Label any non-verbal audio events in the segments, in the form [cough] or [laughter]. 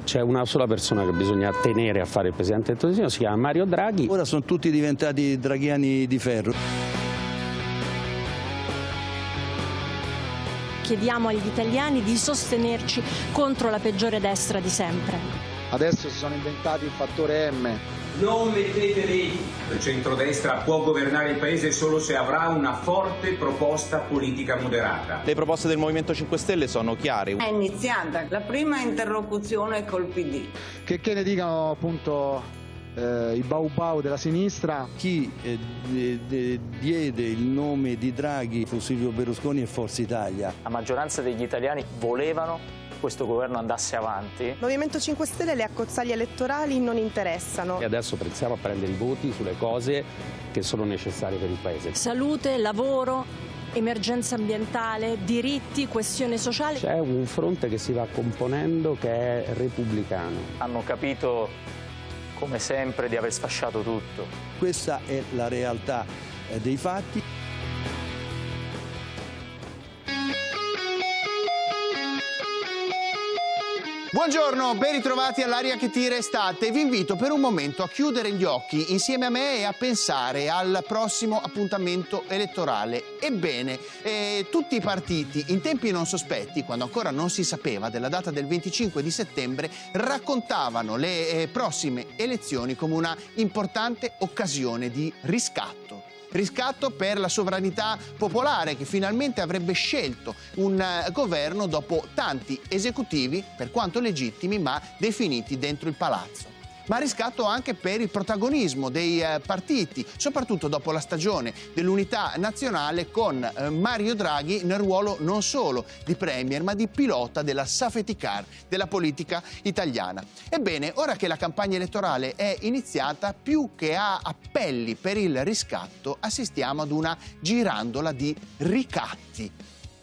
C'è una sola persona che bisogna tenere a fare il Presidente del Consiglio, si chiama Mario Draghi. Ora sono tutti diventati draghiani di ferro. Chiediamo agli italiani di sostenerci contro la peggiore destra di sempre. Adesso si sono inventati il fattore M. Non mettete lì. Il centrodestra può governare il paese solo se avrà una forte proposta politica moderata. Le proposte del Movimento 5 Stelle sono chiare. È iniziata la prima interlocuzione col PD. Che, che ne dicano appunto eh, i Bau Bau della sinistra. Chi eh, de, de, diede il nome di Draghi fu Silvio Berlusconi e Forza Italia. La maggioranza degli italiani volevano questo governo andasse avanti. Movimento 5 Stelle le accozzaglie elettorali non interessano. E adesso pensiamo a prendere i voti sulle cose che sono necessarie per il Paese. Salute, lavoro, emergenza ambientale, diritti, questione sociale. C'è un fronte che si va componendo che è repubblicano. Hanno capito, come sempre, di aver sfasciato tutto. Questa è la realtà eh, dei fatti. Buongiorno, ben ritrovati all'aria che tira estate. Vi invito per un momento a chiudere gli occhi insieme a me e a pensare al prossimo appuntamento elettorale. Ebbene, eh, tutti i partiti, in tempi non sospetti, quando ancora non si sapeva della data del 25 di settembre, raccontavano le eh, prossime elezioni come una importante occasione di riscatto riscatto per la sovranità popolare che finalmente avrebbe scelto un eh, governo dopo tanti esecutivi, per quanto legittimi, ma definiti dentro il palazzo ma riscatto anche per il protagonismo dei eh, partiti, soprattutto dopo la stagione dell'unità nazionale con eh, Mario Draghi nel ruolo non solo di Premier, ma di pilota della safety car della politica italiana. Ebbene, ora che la campagna elettorale è iniziata, più che a appelli per il riscatto, assistiamo ad una girandola di ricatti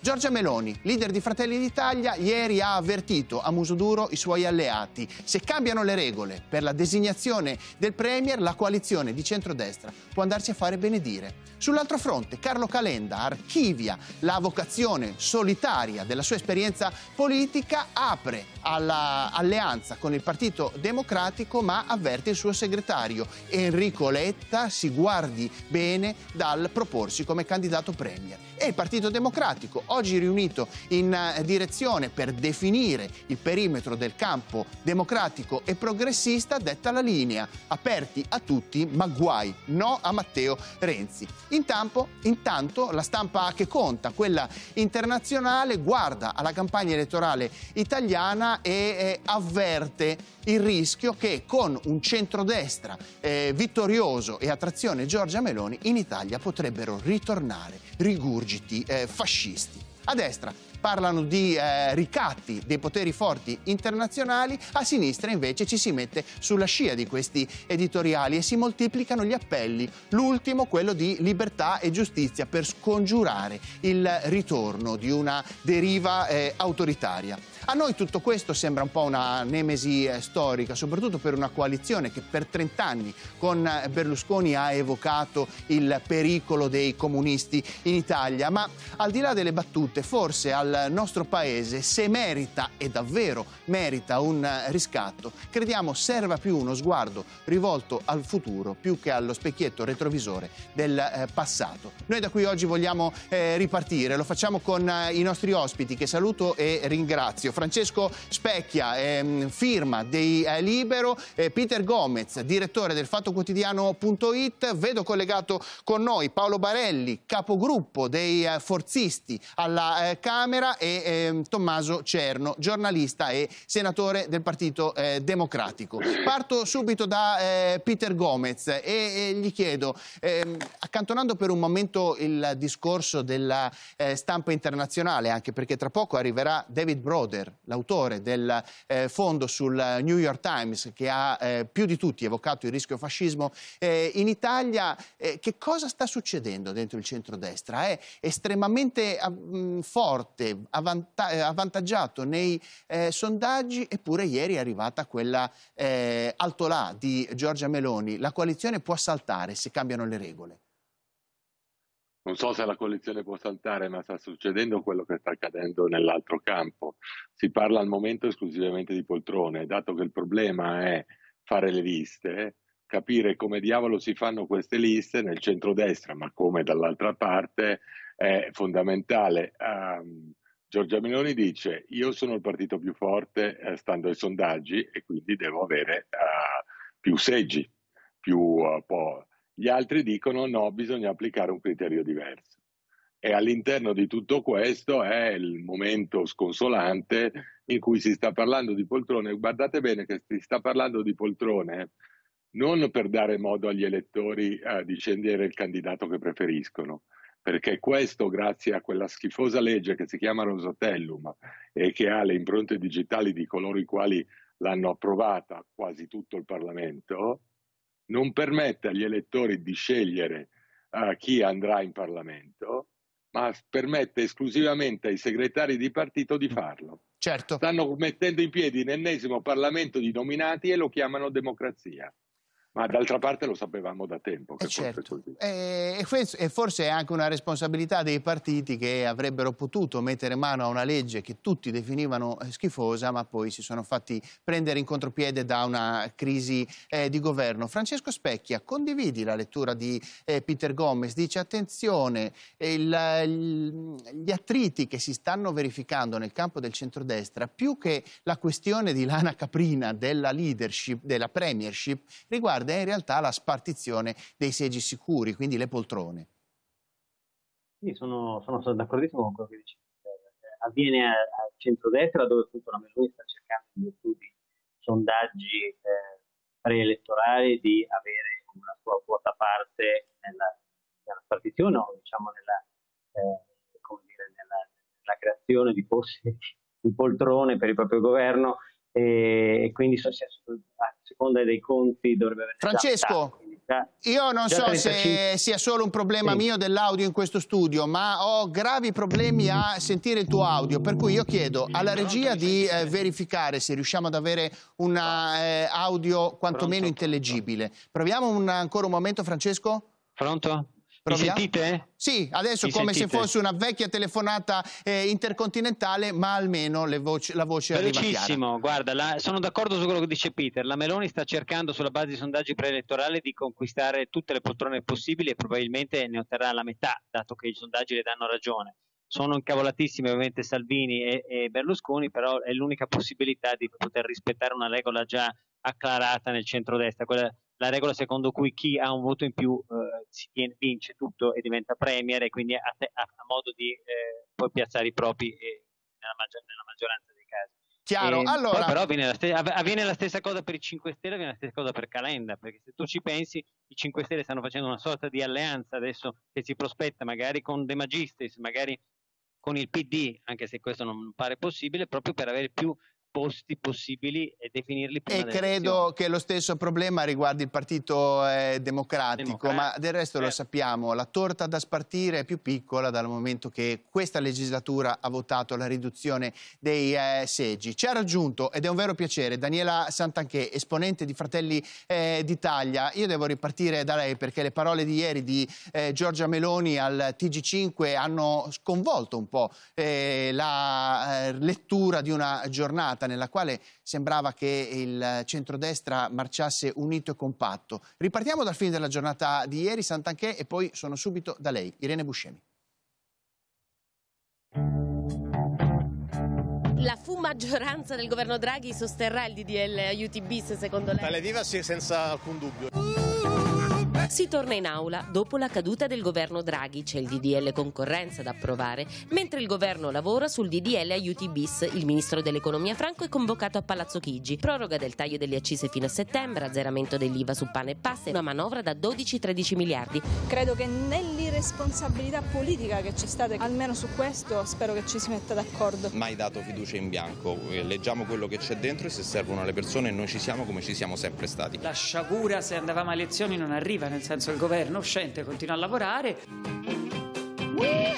Giorgia Meloni, leader di Fratelli d'Italia, ieri ha avvertito a muso duro i suoi alleati. Se cambiano le regole per la designazione del Premier, la coalizione di centrodestra può andarsi a fare benedire. Sull'altro fronte, Carlo Calenda archivia la vocazione solitaria della sua esperienza politica, apre all'alleanza con il Partito Democratico, ma avverte il suo segretario Enrico Letta si guardi bene dal proporsi come candidato Premier. E il Partito Democratico oggi riunito in eh, direzione per definire il perimetro del campo democratico e progressista detta la linea, aperti a tutti ma guai, no a Matteo Renzi. Intanto, intanto la stampa che conta, quella internazionale, guarda alla campagna elettorale italiana e eh, avverte il rischio che con un centrodestra eh, vittorioso e a trazione Giorgia Meloni in Italia potrebbero ritornare rigurgiti eh, fascisti a destra parlano di eh, ricatti dei poteri forti internazionali, a sinistra invece ci si mette sulla scia di questi editoriali e si moltiplicano gli appelli, l'ultimo quello di libertà e giustizia per scongiurare il ritorno di una deriva eh, autoritaria. A noi tutto questo sembra un po' una nemesi eh, storica, soprattutto per una coalizione che per 30 anni con eh, Berlusconi ha evocato il pericolo dei comunisti in Italia, ma al di là delle battute, forse al al nostro paese, se merita e davvero merita un riscatto, crediamo serva più uno sguardo rivolto al futuro più che allo specchietto retrovisore del eh, passato. Noi da qui oggi vogliamo eh, ripartire, lo facciamo con eh, i nostri ospiti che saluto e ringrazio. Francesco Specchia, eh, firma dei eh, Libero, eh, Peter Gomez, direttore del Fatto Quotidiano.it, vedo collegato con noi Paolo Barelli, capogruppo dei Forzisti alla Camera Camera e eh, Tommaso Cerno, giornalista e senatore del Partito eh, Democratico. Parto subito da eh, Peter Gomez e, e gli chiedo, ehm, accantonando per un momento il discorso della eh, stampa internazionale, anche perché tra poco arriverà David Broder, l'autore del eh, fondo sul New York Times che ha eh, più di tutti evocato il rischio fascismo in Italia, che cosa sta succedendo dentro il centrodestra? È estremamente ah, forte fortemente eh, avvantaggiato nei eh, sondaggi, eppure ieri è arrivata quella eh, altolà di Giorgia Meloni. La coalizione può saltare se cambiano le regole. Non so se la coalizione può saltare, ma sta succedendo quello che sta accadendo nell'altro campo. Si parla al momento esclusivamente di poltrone, dato che il problema è fare le liste, capire come diavolo si fanno queste liste nel centrodestra, ma come dall'altra parte è fondamentale um, Giorgia Meloni dice io sono il partito più forte eh, stando ai sondaggi e quindi devo avere eh, più seggi, più eh, po'. Gli altri dicono no, bisogna applicare un criterio diverso. E all'interno di tutto questo è il momento sconsolante in cui si sta parlando di poltrone. Guardate bene che si sta parlando di poltrone non per dare modo agli elettori eh, di scegliere il candidato che preferiscono, perché questo, grazie a quella schifosa legge che si chiama Rosatellum e che ha le impronte digitali di coloro i quali l'hanno approvata quasi tutto il Parlamento, non permette agli elettori di scegliere uh, chi andrà in Parlamento, ma permette esclusivamente ai segretari di partito di farlo. Certo. Stanno mettendo in piedi l'ennesimo Parlamento di nominati e lo chiamano democrazia. Ma d'altra parte lo sapevamo da tempo che eh certo. Eh, e, e forse è anche una responsabilità dei partiti che avrebbero potuto mettere mano a una legge che tutti definivano eh, schifosa, ma poi si sono fatti prendere in contropiede da una crisi eh, di governo. Francesco Specchia, condividi la lettura di eh, Peter Gomez, dice attenzione, il, gli attriti che si stanno verificando nel campo del centrodestra, più che la questione di Lana Caprina, della leadership, della premiership, riguarda ed è in realtà la spartizione dei seggi sicuri, quindi le poltrone. Sì, sono, sono, d'accordissimo con quello che dici. Eh, avviene al centro-destra, dove appunto la Meloni sta cercando in virtù di sondaggi eh, preelettorali di avere una sua quota parte nella, nella spartizione o diciamo nella, eh, dire, nella, nella creazione di posti di poltrone per il proprio governo e quindi si sono, seconda dei conti dovrebbe avere Francesco, già, io non so 35. se sia solo un problema sì. mio dell'audio in questo studio, ma ho gravi problemi a sentire il tuo audio, per cui io chiedo alla regia di eh, verificare se riusciamo ad avere un eh, audio quantomeno intelligibile. Proviamo un, ancora un momento, Francesco? Pronto? Mi sentite? Sì, adesso Mi come sentite? se fosse una vecchia telefonata eh, intercontinentale, ma almeno voci, la voce Velocissimo, arriva guarda, la, sono d'accordo su quello che dice Peter. La Meloni sta cercando, sulla base di sondaggi preelettorali, di conquistare tutte le poltrone possibili e probabilmente ne otterrà la metà, dato che i sondaggi le danno ragione. Sono incavolatissimi ovviamente Salvini e, e Berlusconi, però è l'unica possibilità di poter rispettare una regola già acclarata nel centrodestra, quella, la regola secondo cui chi ha un voto in più eh, si vince tutto e diventa premier e quindi ha, ha, ha modo di eh, poi piazzare i propri eh, nella, maggior, nella, maggioranza dei casi. Chiaro, e, ehm, allora... Però avviene la, stessa, avviene la, stessa cosa per i 5 Stelle, avviene la stessa cosa per Calenda, perché se tu ci pensi, i 5 Stelle stanno facendo una sorta di alleanza adesso che si prospetta magari con De Magistris, magari con il PD, anche se questo non pare possibile, proprio per avere più posti possibili e definirli prima E credo elezioni. che lo stesso problema riguardi il Partito eh, democratico, democratico, ma del resto certo. lo eh. sappiamo, la torta da spartire è più piccola dal momento che questa legislatura ha votato la riduzione dei eh, seggi. Ci ha raggiunto, ed è un vero piacere, Daniela Santanché, esponente di Fratelli eh, d'Italia. Io devo ripartire da lei perché le parole di ieri di eh, Giorgia Meloni al TG5 hanno sconvolto un po' eh, la lettura di una giornata giornata nella quale sembrava che il centrodestra marciasse unito e compatto. Ripartiamo dal fine della giornata di ieri, Santanchè, e poi sono subito da lei, Irene Buscemi. La fu maggioranza del governo Draghi sosterrà il DDL aiuti bis secondo lei? Tale viva sì, senza alcun dubbio. Si torna in aula dopo la caduta del governo Draghi, c'è il DDL concorrenza da approvare, mentre il governo lavora sul DDL aiuti bis. Il ministro dell'economia Franco è convocato a Palazzo Chigi, proroga del taglio delle accise fino a settembre, azzeramento dell'IVA su pane e pasta e una manovra da 12-13 miliardi. Credo che nel responsabilità politica che c'è stata, almeno su questo spero che ci si metta d'accordo. Mai dato fiducia in bianco, eh, leggiamo quello che c'è dentro e se servono le persone noi ci siamo come ci siamo sempre stati. La sciagura se andavamo a elezioni non arriva, nel senso il governo uscente continua a lavorare.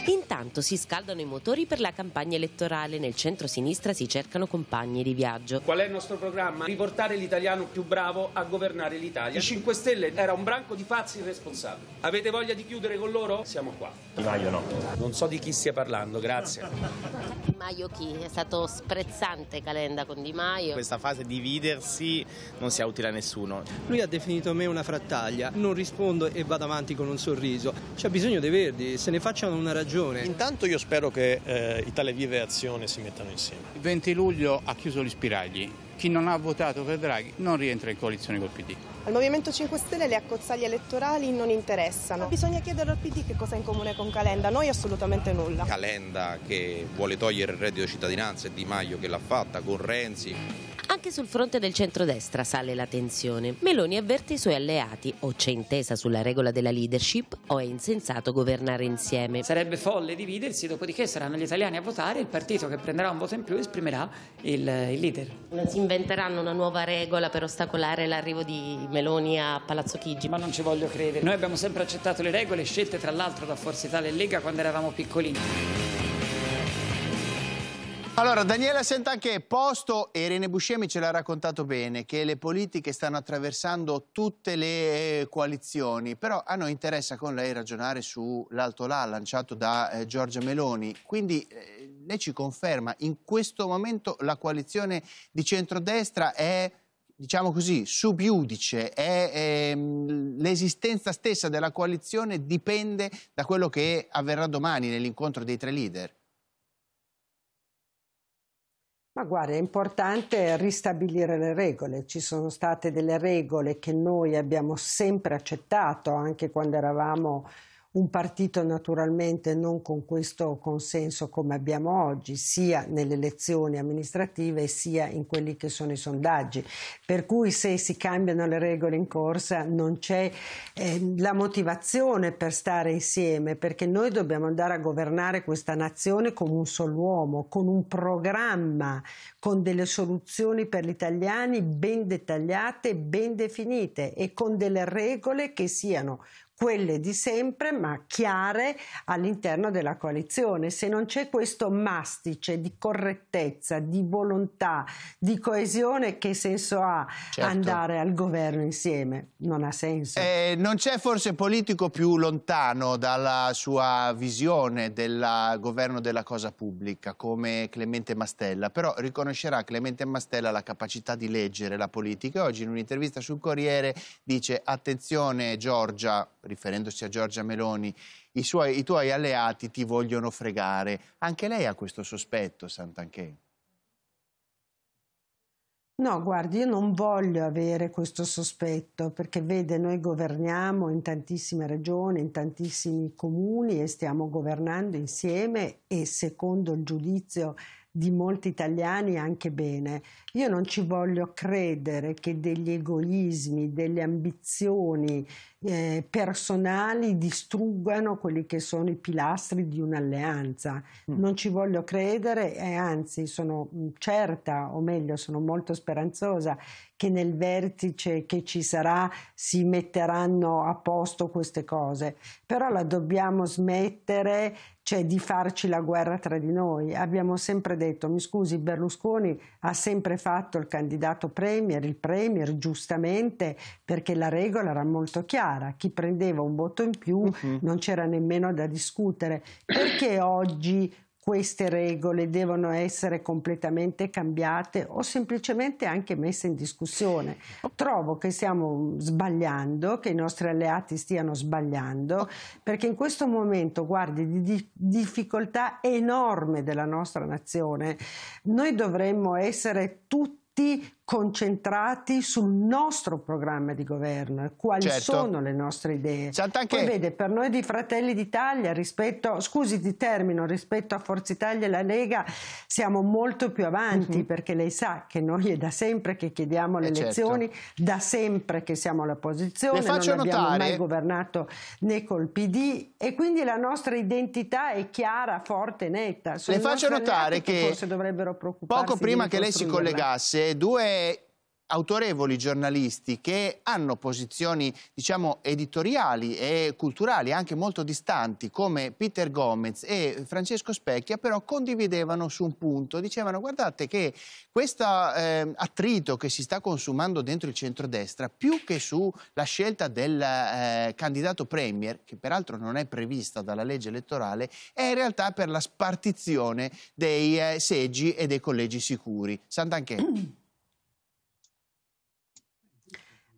Intanto si scaldano i motori per la campagna elettorale. Nel centro-sinistra si cercano compagni di viaggio. Qual è il nostro programma? Riportare l'italiano più bravo a governare l'Italia. I 5 Stelle era un branco di pazzi irresponsabili. Avete voglia di chiudere con loro? Siamo qua. Di Maio no. Non so di chi stia parlando, grazie. Di Maio chi? È stato sprezzante Calenda con Di Maio. Questa fase dividersi non sia utile a nessuno. Lui ha definito me una frattaglia. Non rispondo e vado avanti con un sorriso. C'è bisogno dei verdi, se ne facciano davano una ragione. Intanto io spero che eh, Italia Vive e Azione si mettano insieme. Il 20 luglio ha chiuso gli spiragli. Chi non ha votato per Draghi non rientra in coalizione col PD. Al Movimento 5 Stelle le accozzaglie elettorali non interessano. Bisogna chiedere al PD che cosa ha in comune con Calenda, noi assolutamente nulla. Calenda che vuole togliere il reddito di cittadinanza e Di Maio che l'ha fatta con Renzi. Anche sul fronte del centrodestra sale la tensione. Meloni avverte i suoi alleati o c'è intesa sulla regola della leadership o è insensato governare insieme. Sarebbe folle dividersi, dopodiché saranno gli italiani a votare e il partito che prenderà un voto in più esprimerà il, il leader. Non si inventeranno una nuova regola per ostacolare l'arrivo di Meloni a Palazzo Chigi. Ma non ci voglio credere. Noi abbiamo sempre accettato le regole scelte tra l'altro da Forza Italia e Lega quando eravamo piccolini. Allora, Daniela Sent'Anche, posto, e Irene Buscemi ce l'ha raccontato bene, che le politiche stanno attraversando tutte le eh, coalizioni, però a noi interessa con lei ragionare sull'alto là lanciato da eh, Giorgia Meloni. Quindi eh, lei ci conferma, in questo momento la coalizione di centrodestra è diciamo così, subiudice, è, ehm, l'esistenza stessa della coalizione dipende da quello che avverrà domani nell'incontro dei tre leader. Ma guarda, è importante ristabilire le regole. Ci sono state delle regole che noi abbiamo sempre accettato, anche quando eravamo un partito naturalmente non con questo consenso come abbiamo oggi, sia nelle elezioni amministrative sia in quelli che sono i sondaggi. Per cui se si cambiano le regole in corsa non c'è eh, la motivazione per stare insieme, perché noi dobbiamo andare a governare questa nazione come un solo uomo, con un programma, con delle soluzioni per gli italiani ben dettagliate, ben definite e con delle regole che siano quelle di sempre ma chiare all'interno della coalizione. Se non c'è questo mastice di correttezza, di volontà, di coesione, che senso ha certo. andare al governo insieme? Non ha senso. Eh, non c'è forse politico più lontano dalla sua visione del governo della cosa pubblica come Clemente Mastella, però riconoscerà Clemente Mastella la capacità di leggere la politica. Oggi in un'intervista sul Corriere dice attenzione Giorgia, riferendosi a Giorgia Meloni, i, suoi, i tuoi alleati ti vogliono fregare. Anche lei ha questo sospetto, Santanchè? No, guardi, io non voglio avere questo sospetto perché vede, noi governiamo in tantissime regioni, in tantissimi comuni e stiamo governando insieme e secondo il giudizio di molti italiani anche bene. Io non ci voglio credere che degli egoismi, delle ambizioni eh, personali distruggano quelli che sono i pilastri di un'alleanza. Mm. Non ci voglio credere e anzi sono mm, certa, o meglio sono molto speranzosa, che nel vertice che ci sarà si metteranno a posto queste cose. Però la dobbiamo smettere cioè, di farci la guerra tra di noi. Abbiamo sempre detto, mi scusi, Berlusconi ha sempre fatto il candidato premier, il premier giustamente, perché la regola era molto chiara chiara, chi prendeva un voto in più uh-huh. non c'era nemmeno da discutere. Perché oggi queste regole devono essere completamente cambiate o semplicemente anche messe in discussione. Trovo che stiamo sbagliando, che i nostri alleati stiano sbagliando, perché in questo momento, guardi, di, di difficoltà enorme della nostra nazione, noi dovremmo essere tutti tutti concentrati sul nostro programma di governo, quali certo. sono le nostre idee. Sant'Anche... Poi vede, per noi di Fratelli d'Italia, rispetto, scusi ti termino, rispetto a Forza Italia e la Lega siamo molto più avanti uh mhm. -huh. perché lei sa che noi è da sempre che chiediamo le eh certo. elezioni, certo. da sempre che siamo all'opposizione, non abbiamo mai governato né col PD e quindi la nostra identità è chiara, forte e netta. Sono le faccio notare che, che poco prima che lei si collegasse due autorevoli giornalisti che hanno posizioni diciamo editoriali e culturali anche molto distanti come Peter Gomez e Francesco Specchia però condividevano su un punto dicevano guardate che questo eh, attrito che si sta consumando dentro il centrodestra più che sulla scelta del eh, candidato premier che peraltro non è prevista dalla legge elettorale è in realtà per la spartizione dei eh, seggi e dei collegi sicuri. Sant'Anchè.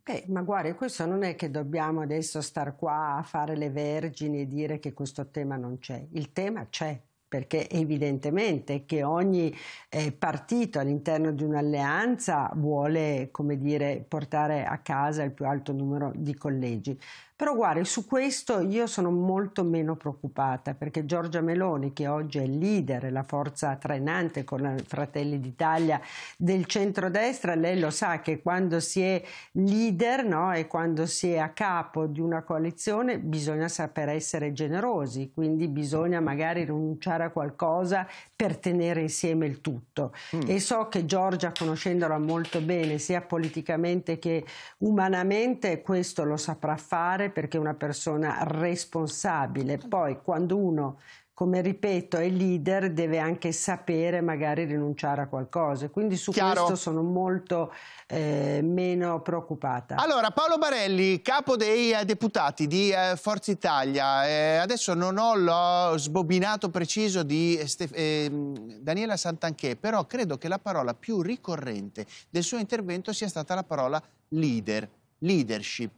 Eh, ma guarda, questo non è che dobbiamo adesso star qua a fare le vergini e dire che questo tema non c'è. Il tema c'è, perché evidentemente che ogni eh, partito all'interno di un'alleanza vuole, come dire, portare a casa il più alto numero di collegi. Però guardi, su questo io sono molto meno preoccupata perché Giorgia Meloni, che oggi è leader, la forza trainante con Fratelli d'Italia del centrodestra, lei lo sa che quando si è leader no, e quando si è a capo di una coalizione bisogna saper essere generosi, quindi bisogna magari rinunciare a qualcosa per tenere insieme il tutto. Mm. E so che Giorgia, conoscendola molto bene, sia politicamente che umanamente, questo lo saprà fare perché è una persona responsabile. Poi quando uno come ripeto, è leader, deve anche sapere magari rinunciare a qualcosa. Quindi su Chiaro. questo sono molto eh, meno preoccupata. Allora, Paolo Barelli, capo dei eh, deputati di eh, Forza Italia, eh, adesso non ho lo sbobinato preciso di eh, ehm, Daniela Santanchè, però credo che la parola più ricorrente del suo intervento sia stata la parola leader, leadership.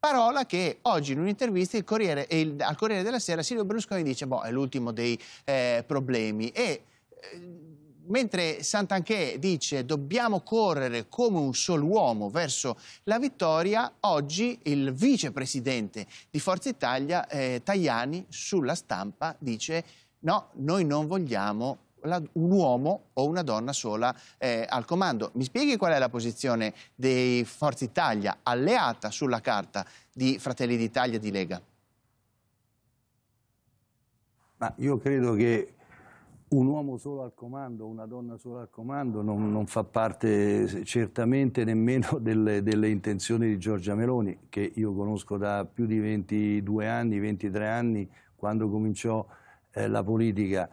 Parola che oggi in un'intervista al Corriere della Sera Silvio Berlusconi dice boh, è l'ultimo dei eh, problemi e eh, mentre Santanché dice dobbiamo correre come un solo uomo verso la vittoria, oggi il vicepresidente di Forza Italia, eh, Tajani, sulla stampa dice no, noi non vogliamo la, un uomo o una donna sola eh, al comando. Mi spieghi qual è la posizione di Forza Italia alleata sulla carta di Fratelli d'Italia e di Lega? Ma io credo che un uomo solo al comando, una donna solo al comando non, non fa parte eh, certamente nemmeno [laughs] delle, delle, intenzioni di Giorgia Meloni, che io conosco da più di 22 anni, 23 anni, quando cominciò eh, la politica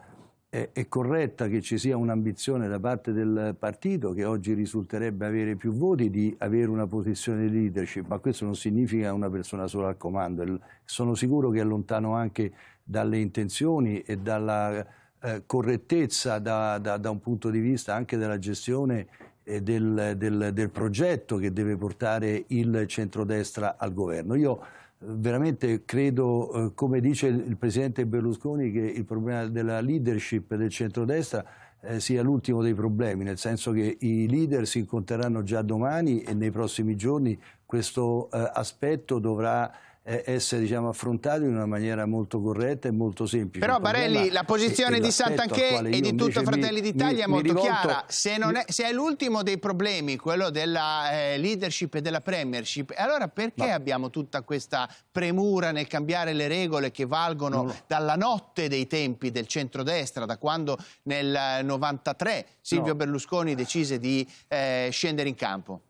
è, è corretta che ci sia un'ambizione da parte del partito che oggi risulterebbe avere più voti di avere una posizione di leadership, ma questo non significa una persona sola al comando. Sono sicuro che è lontano anche dalle intenzioni e dalla eh, correttezza da, da, da un punto di vista anche della gestione eh, del, del, del, progetto che deve portare il centrodestra al governo. Io veramente credo, eh, come dice il presidente Berlusconi, che il problema della leadership del centrodestra eh, sia l'ultimo dei problemi, nel senso che i leader si incontreranno già domani e nei prossimi giorni questo eh, aspetto dovrà essere diciamo, affrontato in una maniera molto corretta e molto semplice. Però Barelli, la posizione di Sant'Anche e di tutto Fratelli d'Italia è molto rivolto, chiara. Se, mi... è, se è, l'ultimo dei problemi, quello della eh, leadership e della premiership, allora perché Ma... abbiamo tutta questa premura nel cambiare le regole che valgono no. dalla notte dei tempi del centrodestra, da quando nel 93 eh, Silvio no. Berlusconi decise di eh, scendere in campo?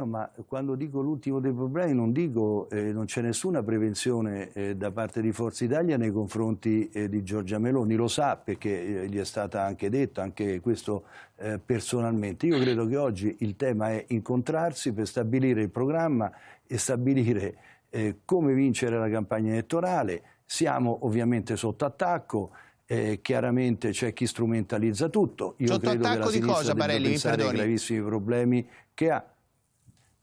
No, ma quando dico l'ultimo dei problemi non dico eh, non c'è nessuna prevenzione eh, da parte di Forza Italia nei confronti eh, di Giorgia Meloni, lo sa perché eh, gli è stata anche detto, anche questo eh, personalmente. Io credo che oggi il tema è incontrarsi per stabilire il programma e stabilire eh, come vincere la campagna elettorale. Siamo ovviamente sotto attacco. Eh, chiaramente c'è chi strumentalizza tutto. Io Sotto credo che la sinistra di cosa, Barelli, debba pensare gravissimi problemi che ha.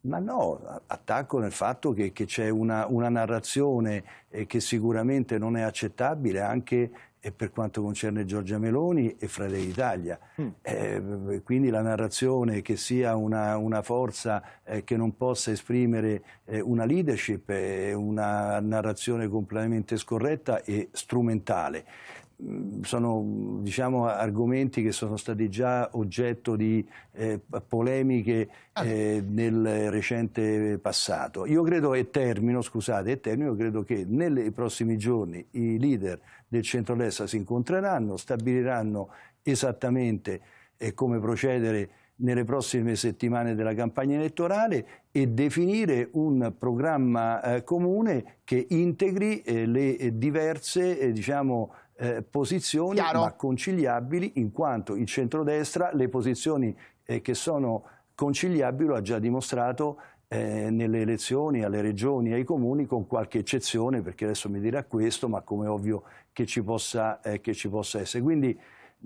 Ma no, attacco nel fatto che, c'è una, una, narrazione eh, che sicuramente non è accettabile anche eh, per quanto concerne Giorgia Meloni e Fratelli d'Italia. Mm. Eh, quindi la narrazione che sia una, una forza eh, che non possa esprimere eh, una leadership è una narrazione completamente scorretta e strumentale sono diciamo, argomenti che sono stati già oggetto di eh, polemiche ah. eh, nel recente passato. Io credo, e termino, scusate, e termino, credo che nei prossimi giorni i leader del centro-destra si incontreranno, stabiliranno esattamente eh, come procedere nelle prossime settimane della campagna elettorale e definire un programma eh, comune che integri eh, le diverse eh, diciamo, eh, posizioni Chiaro. ma conciliabili in quanto il centrodestra le posizioni eh, che sono conciliabili lo ha già dimostrato eh, nelle elezioni alle regioni e ai comuni con qualche eccezione perché adesso mi dirà questo ma come ovvio che ci possa, eh, che ci possa essere. Quindi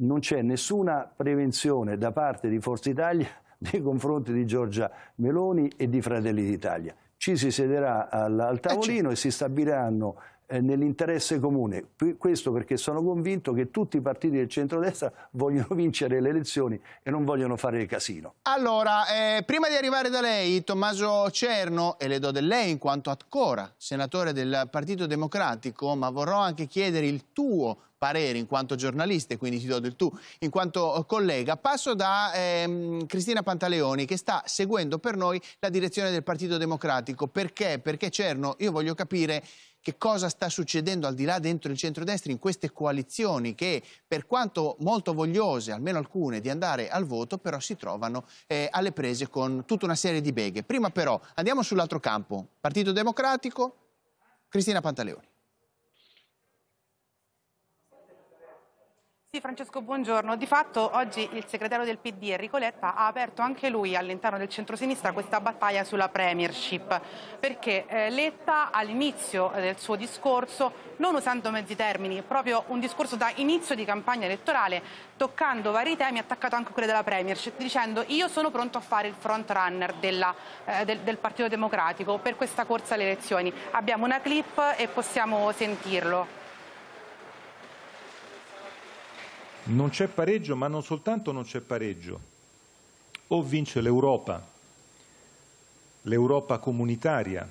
non c'è nessuna prevenzione da parte di Forza Italia [laughs] nei confronti di Giorgia Meloni e di Fratelli d'Italia. Ci si siederà al, al eh, tavolino e si stabiliranno eh, nell'interesse comune. Questo perché sono convinto che tutti i partiti del centrodestra vogliono [laughs] vincere le elezioni e non vogliono fare il casino. Allora, eh, prima di arrivare da lei, Tommaso Cerno, e le do del lei in quanto ancora senatore del Partito Democratico, ma vorrò anche chiedere il tuo parere in quanto giornalista e quindi ti do del tu in quanto eh, collega. Passo da ehm, Cristina Pantaleoni che sta seguendo per noi la direzione del Partito Democratico. Perché? Perché Cerno, io voglio capire che cosa sta succedendo al di là dentro il centrodestra in queste coalizioni che per quanto molto vogliose, almeno alcune, di andare al voto, però si trovano eh, alle prese con tutta una serie di beghe. Prima però andiamo sull'altro campo, Partito Democratico, Cristina Pantaleoni. Sì, Francesco, buongiorno. Di fatto oggi il segretario del PD Enrico Letta ha aperto anche lui all'interno del centrosinistra questa battaglia sulla premiership, perché eh, Letta all'inizio del suo discorso, non usando mezzi termini, proprio un discorso da inizio di campagna elettorale, toccando vari temi, ha attaccato anche quello della premiership, dicendo io sono pronto a fare il front runner della, eh, del, del Partito Democratico per questa corsa alle elezioni. Abbiamo una clip e possiamo sentirlo. Non c'è pareggio, ma non soltanto non c'è pareggio. O vince l'Europa, l'Europa comunitaria,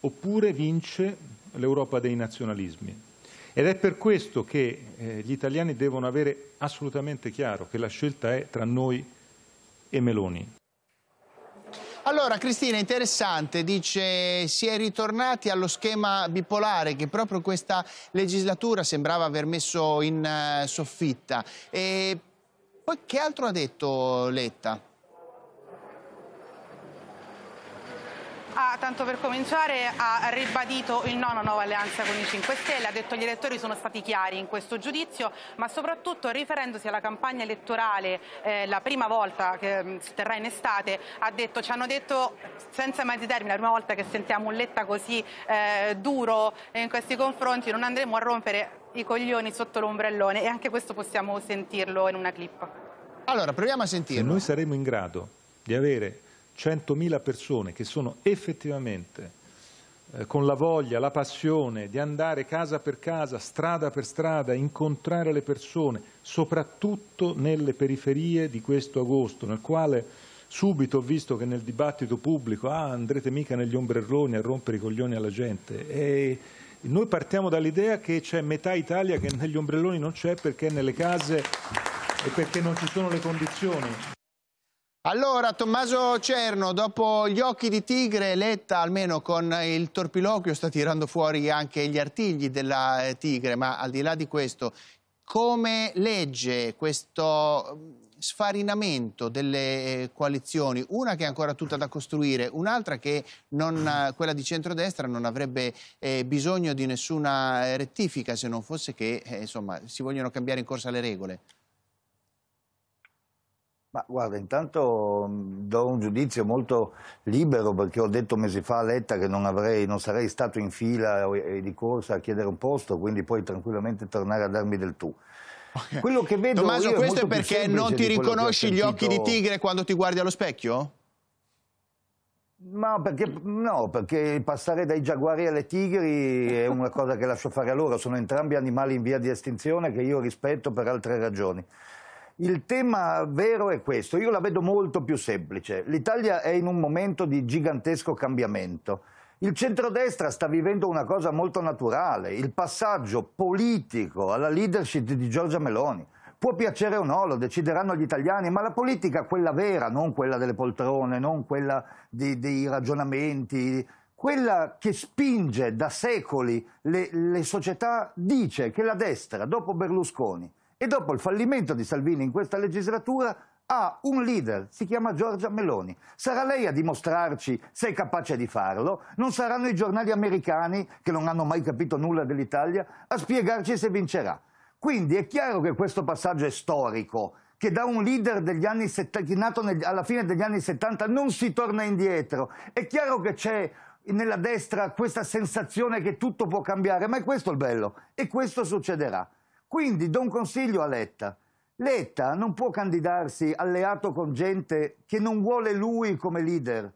oppure vince l'Europa dei nazionalismi. Ed è per questo che eh, gli italiani devono avere assolutamente chiaro che la scelta è tra noi e Meloni. Allora, Cristina, interessante, dice si è ritornati allo schema bipolare che proprio questa legislatura sembrava aver messo in eh, soffitta. E poi che altro ha detto Letta? ha, tanto per cominciare, ha ribadito il no a una nuova alleanza con i 5 Stelle, ha detto che gli elettori sono stati chiari in questo giudizio, ma soprattutto riferendosi alla campagna elettorale, eh, la prima volta che mm, si terrà in estate, ha detto, ci hanno detto senza mezzi termini, la prima volta che sentiamo un letta così eh, duro in questi confronti, non andremo a rompere i coglioni sotto l'ombrellone e anche questo possiamo sentirlo in una clip. Allora, proviamo a sentirlo. Se noi saremo in grado di avere 100.000 persone che sono effettivamente eh, con la voglia, la passione di andare casa per casa, strada per strada, incontrare le persone, soprattutto nelle periferie di questo agosto, nel quale subito ho visto che nel dibattito pubblico ah, andrete mica negli ombrelloni a rompere i coglioni alla gente. E noi partiamo dall'idea che c'è metà Italia che negli ombrelloni non c'è perché nelle case e perché non ci sono le condizioni. Allora, Tommaso Cerno, dopo gli occhi di tigre, Letta almeno con il torpiloquio sta tirando fuori anche gli artigli della eh, tigre, ma al di là di questo, come legge questo mm, sfarinamento delle eh, coalizioni, una che è ancora tutta da costruire, un'altra che non, eh, quella di centrodestra non avrebbe eh, bisogno di nessuna rettifica se non fosse che insomma, si vogliono cambiare in corsa le regole? Ma guarda, intanto mm, do un giudizio molto libero perché ho detto mesi fa a Letta che non, avrei, non sarei stato in fila e di corsa a chiedere un posto, quindi puoi tranquillamente tornare a darmi del tu. Quello che vedo Tommaso, questo è, è perché non ti riconosci sentito... gli occhi di tigre quando ti guardi allo specchio? Ma perché, no, perché passare dai giaguari alle tigri è una cosa che lascio fare a loro, sono entrambi animali in via di estinzione che io rispetto per altre ragioni il tema vero è questo, io la vedo molto più semplice. L'Italia è in un momento di gigantesco cambiamento. Il centrodestra sta vivendo una cosa molto naturale, il passaggio politico alla leadership di Giorgia Meloni. Può piacere o no, lo decideranno gli italiani, ma la politica, quella vera, non quella delle poltrone, non quella di, dei ragionamenti, quella che spinge da secoli le, le società, dice che la destra, dopo Berlusconi, e dopo il fallimento di Salvini in questa legislatura ha un leader, si chiama Giorgia Meloni. Sarà lei a dimostrarci se è capace di farlo, non saranno i giornali americani, che non hanno mai capito nulla dell'Italia, a spiegarci se vincerà. Quindi è chiaro che questo passaggio è storico, che da un leader degli anni che nato alla fine degli anni 70 non si torna indietro. È chiaro che c'è nella destra questa sensazione che tutto può cambiare, ma è questo il bello e questo succederà. Quindi do un consiglio a Letta. Letta non può candidarsi alleato con gente che non vuole lui come leader.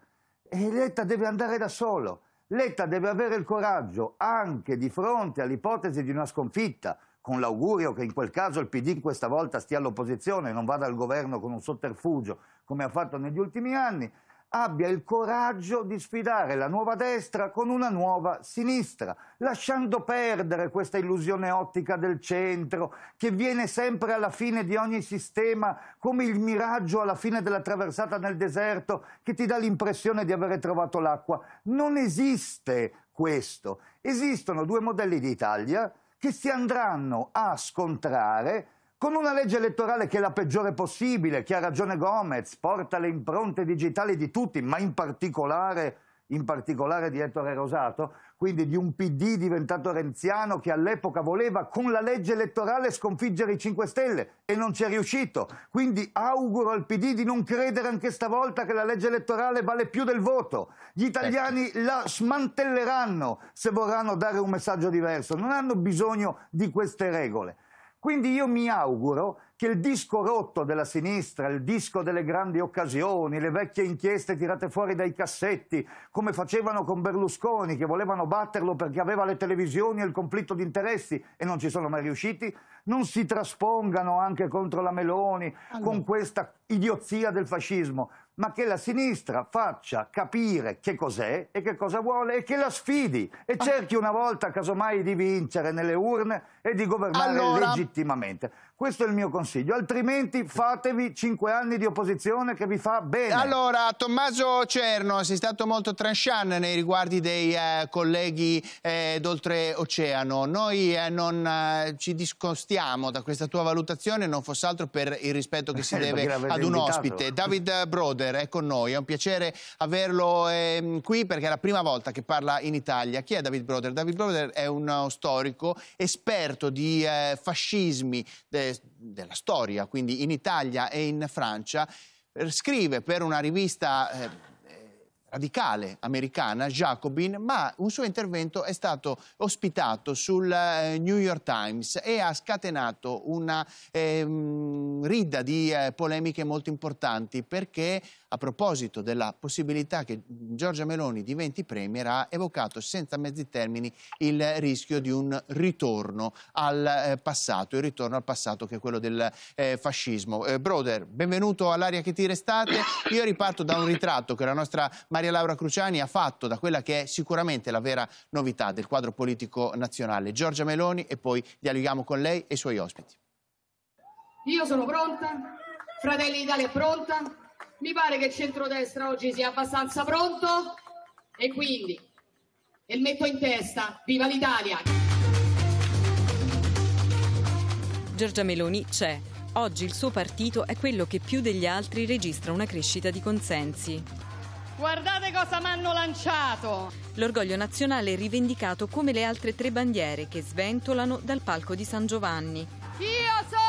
E Letta deve andare da solo. Letta deve avere il coraggio, anche di fronte all'ipotesi di una sconfitta, con l'augurio che in quel caso il PD questa volta stia all'opposizione e non vada al governo con un sotterfugio come ha fatto negli ultimi anni, abbia il coraggio di sfidare la nuova destra con una nuova sinistra, lasciando perdere questa illusione ottica del centro che viene sempre alla fine di ogni sistema come il miraggio alla fine della traversata nel deserto che ti dà l'impressione di avere trovato l'acqua. Non esiste questo. Esistono due modelli d'Italia che si andranno a scontrare con una legge elettorale che è la peggiore possibile, che ha ragione Gomez, porta le impronte digitali di tutti, ma in particolare, in particolare di Ettore Rosato, quindi di un PD diventato renziano che all'epoca voleva con la legge elettorale sconfiggere i 5 Stelle e non ci è riuscito. Quindi auguro al PD di non credere anche stavolta che la legge elettorale vale più del voto. Gli italiani ecco. la smantelleranno se vorranno dare un messaggio diverso, non hanno bisogno di queste regole. Quindi io mi auguro che il disco rotto della sinistra, il disco delle grandi occasioni, le vecchie inchieste tirate fuori dai cassetti, come facevano con Berlusconi, che volevano batterlo perché aveva le televisioni e il conflitto di interessi e non ci sono mai riusciti, non si traspongano anche contro la Meloni allora. con questa idiozia del fascismo, ma che la sinistra faccia capire che cos'è e che cosa vuole e che la sfidi e ah. cerchi una volta casomai di vincere nelle urne e di governare allora... legittimamente. Questo è il mio consiglio, altrimenti fatevi cinque anni di opposizione che vi fa bene. Allora, Tommaso Cerno, sei stato molto tranchant nei riguardi dei eh, colleghi eh, d'oltreoceano. Noi eh, non eh, ci discostiamo da questa tua valutazione, non fosse altro per il rispetto che si [laughs] eh, deve ad un invitato. ospite. David Broder è con noi, è un piacere averlo ehm, qui perché è la prima volta che parla in Italia. Chi è David Broder? David Broder è uno eh, storico esperto scoperto di eh, fascismi de, della storia, quindi in Italia e in Francia, eh, scrive per una rivista... Eh, eh, radicale americana, Jacobin, ma un suo intervento è stato ospitato sul eh, New York Times e ha scatenato una eh, rida di eh, polemiche molto importanti perché a proposito della possibilità che Giorgia Meloni diventi Premier, ha evocato senza mezzi termini il rischio di un ritorno al eh, passato, il ritorno al passato che è quello del eh, fascismo. Eh, brother, benvenuto all'aria che ti restate. Io riparto da un ritratto che la nostra Maria Laura Cruciani ha fatto da quella che è sicuramente la vera novità del quadro politico nazionale. Giorgia Meloni e poi dialoghiamo con lei e i suoi ospiti. Io sono pronta, Fratelli d'Italia è pronta, mi pare che il centrodestra oggi sia abbastanza pronto e quindi e metto in testa, viva l'Italia! Giorgia Meloni c'è. Oggi il suo partito è quello che più degli altri registra una crescita di consensi. Guardate cosa mi hanno lanciato! L'orgoglio nazionale è rivendicato come le altre tre bandiere che sventolano dal palco di San Giovanni. Io sono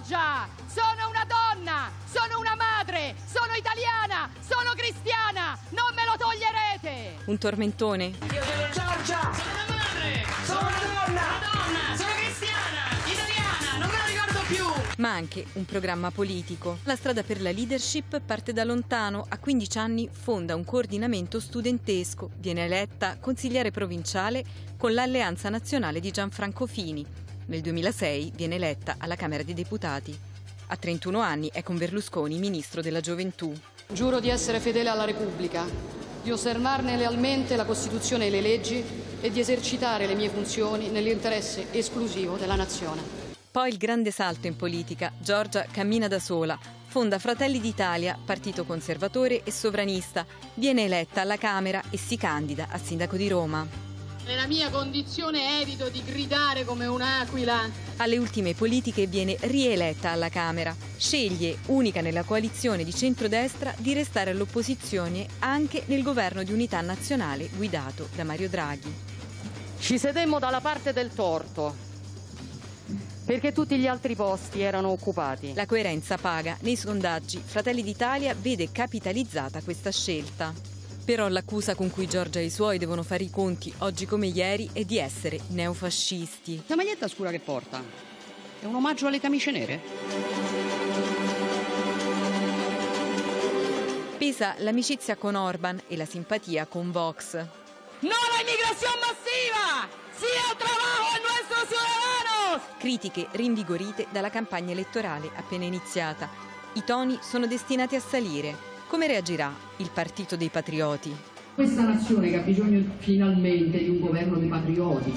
Giorgia! Sono una donna, sono una madre, sono italiana, sono cristiana, non me lo toglierete! Un tormentone. Io sono Giorgia! Sono una madre! Sono una donna! Sono cristiana! Italiana! Non me lo ricordo più! Ma anche un programma politico. La strada per la leadership parte da lontano. A 15 anni fonda un coordinamento studentesco. Viene eletta consigliere provinciale con l'Alleanza Nazionale di Gianfranco Fini nel 2006 viene eletta alla Camera dei Deputati. A 31 anni è con Berlusconi ministro della gioventù. Giuro di essere fedele alla Repubblica, di osservarne lealmente la Costituzione e le leggi e di esercitare le mie funzioni nell'interesse esclusivo della nazione. Poi il grande salto in politica. Giorgia cammina da sola, fonda Fratelli d'Italia, partito conservatore e sovranista, viene eletta alla Camera e si candida a sindaco di Roma. Nella mia condizione evito di gridare come un'aquila. Alle ultime politiche viene rieletta alla Camera. Sceglie, unica nella coalizione di centrodestra, di restare all'opposizione anche nel governo di unità nazionale guidato da Mario Draghi. Ci sedemmo dalla parte del torto, perché tutti gli altri posti erano occupati. La coerenza paga. Nei sondaggi Fratelli d'Italia vede capitalizzata questa scelta. Però l'accusa con cui Giorgia e i suoi devono fare i conti oggi come ieri è di essere neofascisti. La maglietta scura che porta è un omaggio alle camicie nere? Pesa l'amicizia con Orban e la simpatia con Vox. No la immigrazione massiva! Sì al trabajo al nostro ciudadanos! Critiche rinvigorite dalla campagna elettorale appena iniziata. I toni sono destinati a salire. Come reagirà il Partito dei Patrioti? Questa nazione che ha bisogno finalmente di un governo dei patrioti.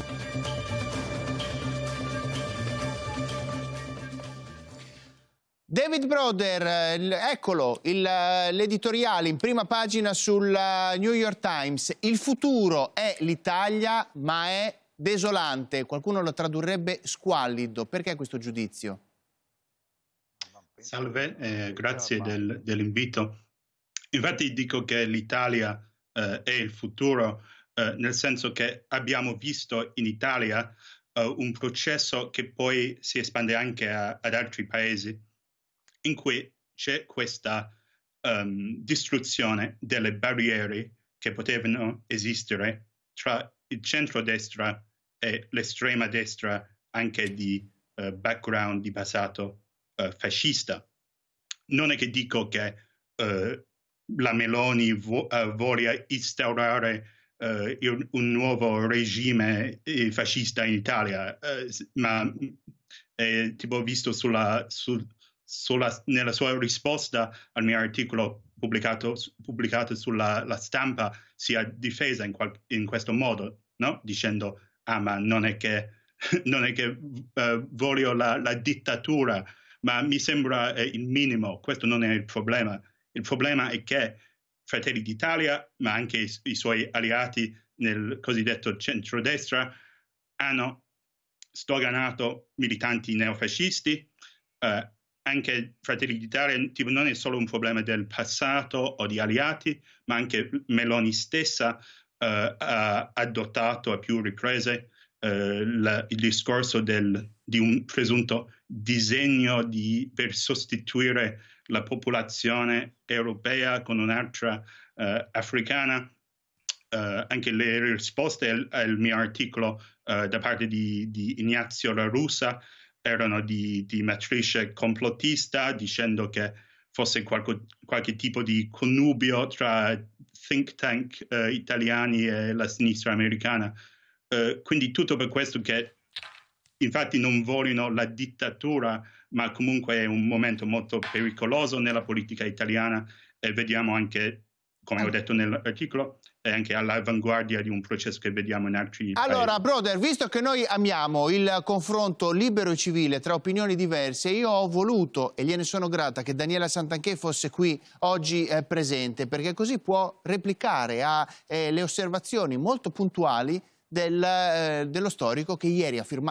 David Broder, eccolo, l'editoriale in prima pagina sul eh, New York Times. Il futuro è l'Italia, ma è desolante. Qualcuno lo tradurrebbe squallido. Perché questo giudizio? Salve, eh, grazie del, dell'invito. Infatti dico che l'Italia eh, è il futuro, eh, nel senso che abbiamo visto in Italia eh, un processo che poi si espande anche a, ad altri paesi, in cui c'è questa um, distruzione delle barriere che potevano esistere tra il centro-destra e l'estrema destra anche di uh, background di passato uh, fascista. Non è che dico che uh, la Meloni vo- eh, voglia instaurare uh, un nuovo regime eh, fascista in Italia, uh, ma eh, tipo visto sulla, su, sulla, nella sua risposta al mio articolo pubblicato, pubblicato sulla stampa, si è difesa in, qual- in questo modo, no? dicendo, ah ma non è che, [laughs] non è che uh, voglio la, la, dittatura, ma mi sembra eh, il minimo, questo non è il problema il problema è che Fratelli d'Italia, ma anche i, i suoi alleati nel cosiddetto centrodestra, hanno stoganato militanti neofascisti. Eh, anche Fratelli d'Italia tipo, non è solo un problema del passato o di alleati, ma anche Meloni stessa eh, ha adottato a più riprese eh, la, il discorso del di un presunto disegno di, per sostituire la popolazione europea con un'altra eh, africana. Eh, anche le risposte al, al mio articolo eh, da parte di, di Ignazio La Russa erano di, di, matrice complottista, dicendo che fosse qualco, qualche tipo di connubio tra think tank eh, italiani e la sinistra americana. Eh, quindi tutto per questo che infatti non vogliono la dittatura, ma comunque è un momento molto pericoloso nella politica italiana e vediamo anche, come ho detto nell'articolo, è anche all'avanguardia di un processo che vediamo in altri paesi. allora, paesi. brother, visto che noi amiamo il confronto libero e civile tra opinioni diverse, io ho voluto, e gliene sono grata, che Daniela Santanchè fosse qui oggi eh, presente, perché così può replicare alle eh, osservazioni molto puntuali del, eh, dello storico che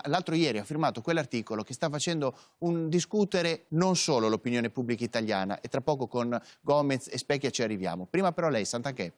l'altro ieri ha firmato quell'articolo che sta facendo un discutere non solo l'opinione pubblica italiana e tra poco con Gomez e Specchia ci arriviamo. Prima però lei, Santanchè.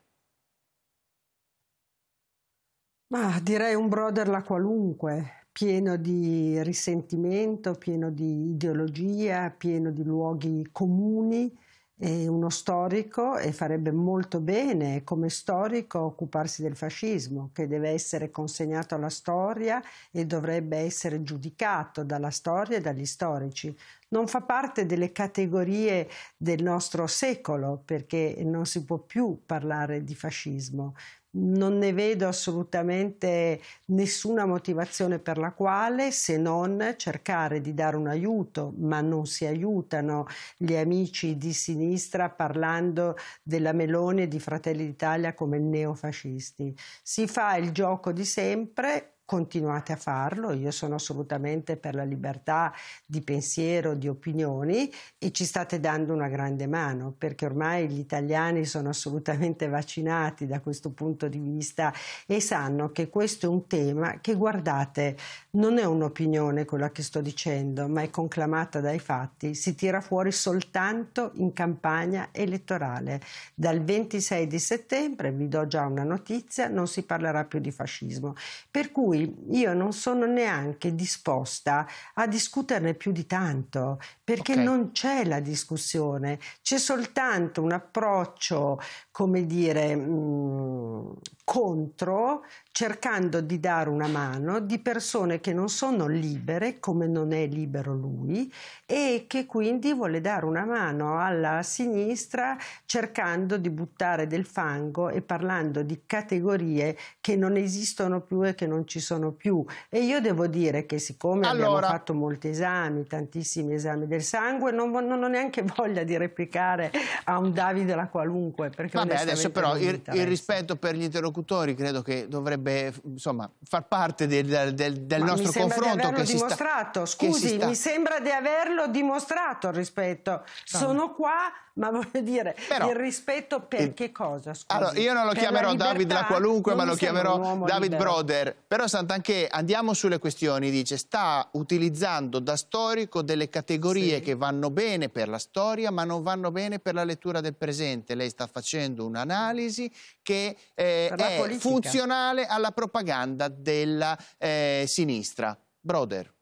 Ma direi un brother la qualunque, pieno di risentimento, pieno di ideologia, pieno di luoghi comuni, è uno storico e farebbe molto bene come storico occuparsi del fascismo, che deve essere consegnato alla storia e dovrebbe essere giudicato dalla storia e dagli storici, non fa parte delle categorie del nostro secolo perché non si può più parlare di fascismo. Non ne vedo assolutamente nessuna motivazione per la quale se non cercare di dare un aiuto, ma non si aiutano gli amici di sinistra parlando della Meloni e di Fratelli d'Italia come neofascisti. Si fa il gioco di sempre, continuate a farlo, io sono assolutamente per la libertà di pensiero, di opinioni e ci state dando una grande mano perché ormai gli italiani sono assolutamente vaccinati da questo punto di vista e sanno che questo è un tema che guardate, non è un'opinione quella che sto dicendo, ma è conclamata dai fatti, si tira fuori soltanto in campagna elettorale. Dal 26 di settembre, vi do già una notizia, non si parlerà più di fascismo. Per cui cui io non sono neanche disposta a discuterne più di tanto, perché okay. non c'è la discussione, c'è soltanto un approccio, come dire, mh, mm, contro cercando di dare una mano di persone che non sono libere come non è libero lui e che quindi vuole dare una mano alla sinistra cercando di buttare del fango e parlando di categorie che non esistono più e che non ci sono più e io devo dire che siccome allora... abbiamo fatto molti esami tantissimi esami del sangue non, non, ho neanche voglia di replicare a un Davide la qualunque perché Vabbè, adesso però il, il rispetto per gli interlocutori interlocutori credo che dovrebbe insomma, far parte del, del, del nostro confronto. Che si, sta, Scusi, sta... mi sembra di averlo dimostrato rispetto. Sono qua ma voglio dire, Però, il rispetto per il... che cosa? Scusi? Allora, io non lo per chiamerò la David la qualunque, ma lo chiamerò David libero. Broder. Però Sant'Anche, andiamo sulle questioni, dice, sta utilizzando da storico delle categorie sì. che vanno bene per la storia, ma non vanno bene per la lettura del presente. Lei sta facendo un'analisi che eh, è politica. funzionale alla propaganda della eh, sinistra. Broder.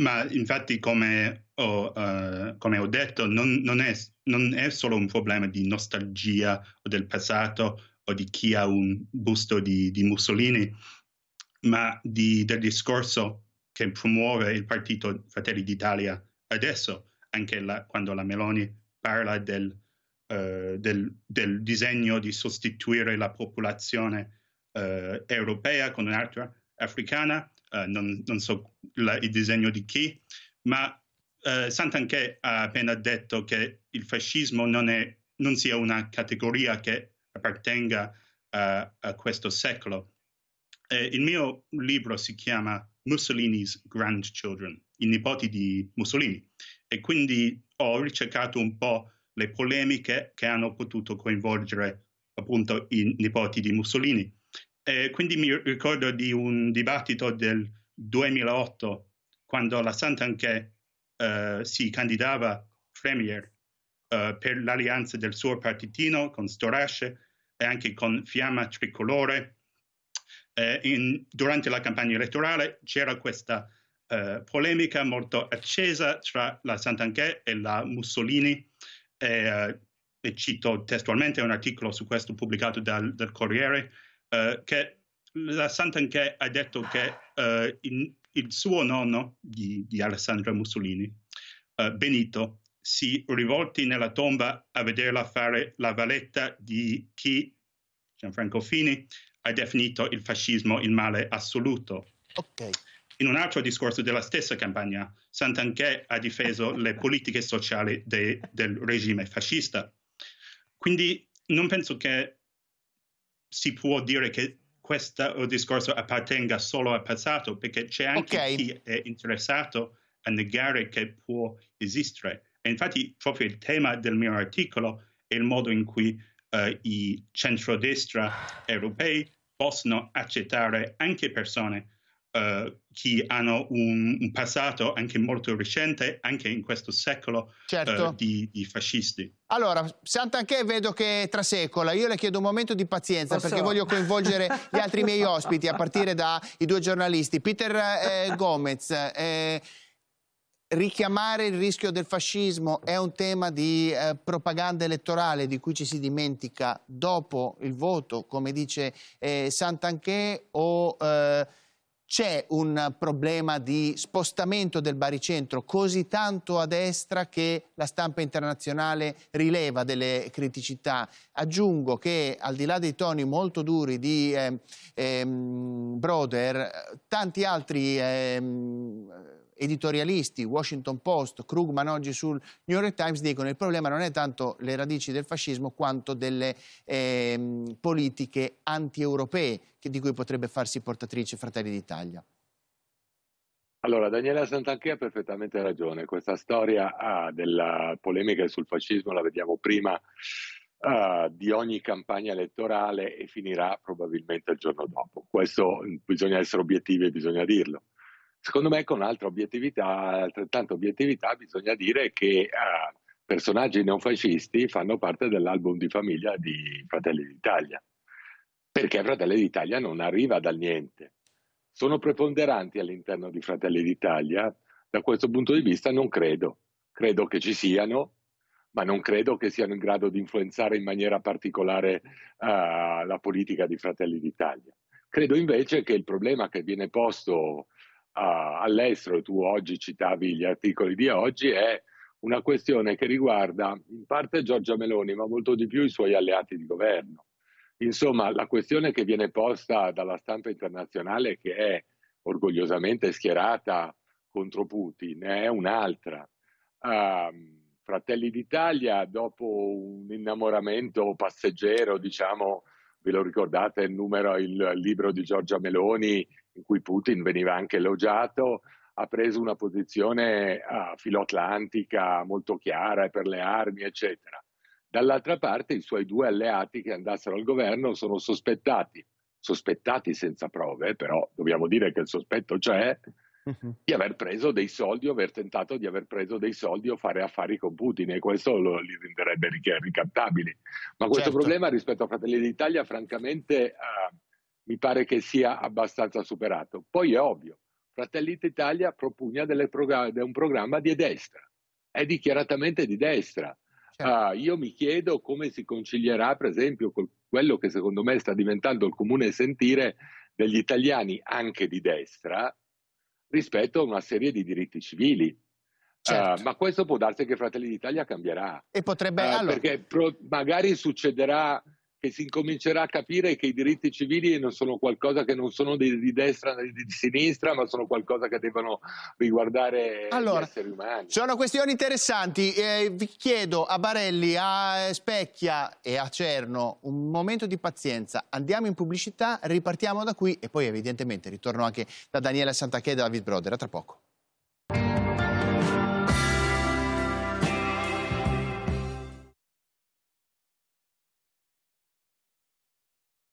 Ma infatti, come ho, uh, come ho detto, non, non, è, non, è, solo un problema di nostalgia o del passato o di chi ha un busto di, di Mussolini, ma di, del discorso che promuove il partito Fratelli d'Italia adesso, anche la, quando la Meloni parla del, uh, del, del, disegno di sostituire la popolazione uh, europea con un'altra africana eh, non, non, so la, il disegno di chi, ma eh, Santanché ha appena detto che il fascismo non, è, non sia una categoria che appartenga a, eh, a questo secolo. Eh, il mio libro si chiama Mussolini's Grandchildren, i nipoti di Mussolini, e quindi ho ricercato un po' le polemiche che hanno potuto coinvolgere appunto i nipoti di Mussolini. E eh, quindi mi ricordo di un dibattito del 2008, quando la Sant'Anche eh, si candidava premier eh, per l'alleanza del suo partitino con Storace e anche con Fiamma Tricolore. Eh, in, durante la campagna elettorale c'era questa eh, polemica molto accesa tra la Sant'Anche e la Mussolini. E, eh, e cito testualmente un articolo su questo pubblicato dal, dal Corriere, eh, che la Santanchè ha detto che eh, in, il suo nonno di, di Alessandro Mussolini, eh, Benito, si rivolti nella tomba a vederla fare la valetta di chi Gianfranco Fini ha definito il fascismo il male assoluto. Okay. In un altro discorso della stessa campagna, Santanchè ha difeso [laughs] le politiche sociali de, del regime fascista. Quindi non penso che si può dire che questo discorso appartenga solo al passato, perché c'è anche okay. chi è interessato a negare che può esistere. E infatti proprio il tema del mio articolo è il modo in cui uh, i centrodestra europei possono accettare anche persone eh, chi hanno un, un, passato anche molto recente, anche in questo secolo, certo. eh, di, di, fascisti. Allora, Sant'Anche vedo che trasecola, io le chiedo un momento di pazienza Posso? perché voglio coinvolgere gli altri miei ospiti, a partire dai due giornalisti. Peter eh, Gomez, eh, richiamare il rischio del fascismo è un tema di eh, propaganda elettorale di cui ci si dimentica dopo il voto, come dice eh, Sant'Anché, o eh, c'è un problema di spostamento del baricentro così tanto a destra che la stampa internazionale rileva delle criticità. Aggiungo che al di là dei toni molto duri di eh, ehm, Broder, tanti altri... Ehm, editorialisti, Washington Post, Krugman oggi sul New York Times dicono che il problema non è tanto le radici del fascismo quanto delle eh, politiche anti-europee di cui potrebbe farsi portatrice Fratelli d'Italia. Allora, Daniela Santanchè ha perfettamente ragione. Questa storia ah, della polemica sul fascismo la vediamo prima Uh, di ogni campagna elettorale e finirà probabilmente il giorno dopo. Questo mm, bisogna essere obiettivi e bisogna dirlo. Secondo me con un'altra obiettività, altrettanta obiettività, bisogna dire che eh, personaggi non fascisti fanno parte dell'album di famiglia di Fratelli d'Italia, perché Fratelli d'Italia non arriva dal niente. Sono preponderanti all'interno di Fratelli d'Italia, da questo punto di vista non credo. Credo che ci siano, ma non credo che siano in grado di influenzare in maniera particolare uh, la politica di Fratelli d'Italia. Credo invece che il problema che viene posto uh, all'estero, tu oggi citavi gli articoli di oggi, è una questione che riguarda in parte Giorgia Meloni, ma molto di più i suoi alleati di governo. Insomma, la questione che viene posta dalla stampa internazionale, che è orgogliosamente schierata contro Putin, è un'altra. Uh, Fratelli d'Italia, dopo un innamoramento passeggero, diciamo, ve lo ricordate il, numero, il libro di Giorgia Meloni in cui Putin veniva anche elogiato, ha preso una posizione uh, filoatlantica molto chiara per le armi, eccetera. Dall'altra parte i suoi due alleati che andassero al governo sono sospettati, sospettati senza prove, però dobbiamo dire che il sospetto c'è, mhm. di aver preso dei soldi o aver tentato di aver preso dei soldi o fare affari con Putin e questo lo, li renderebbe ricattabili. Ma questo certo. problema rispetto a Fratelli d'Italia francamente uh, mi pare che sia abbastanza superato. Poi è ovvio, Fratelli d'Italia propugna progr- un programma di destra, è dichiaratamente di destra. Certo. Uh, io mi chiedo come si concilierà, per esempio, con quello che secondo me sta diventando il comune sentire degli italiani anche di destra rispetto a una serie di diritti civili. Certo. Uh, ma questo può darsi che Fratelli d'Italia cambierà. E potrebbe uh, ah, allora... Perché pro- magari succederà che si incomincerà a capire che i diritti civili non sono qualcosa che non sono di, di destra né di sinistra, ma sono qualcosa che devono riguardare allora, gli esseri umani. Sono questioni interessanti. Eh, vi chiedo a Barelli, a Specchia e a Cerno un momento di pazienza. Andiamo in pubblicità, ripartiamo da qui e poi evidentemente ritorno anche da Daniela Santachè e da David Broder. A tra poco.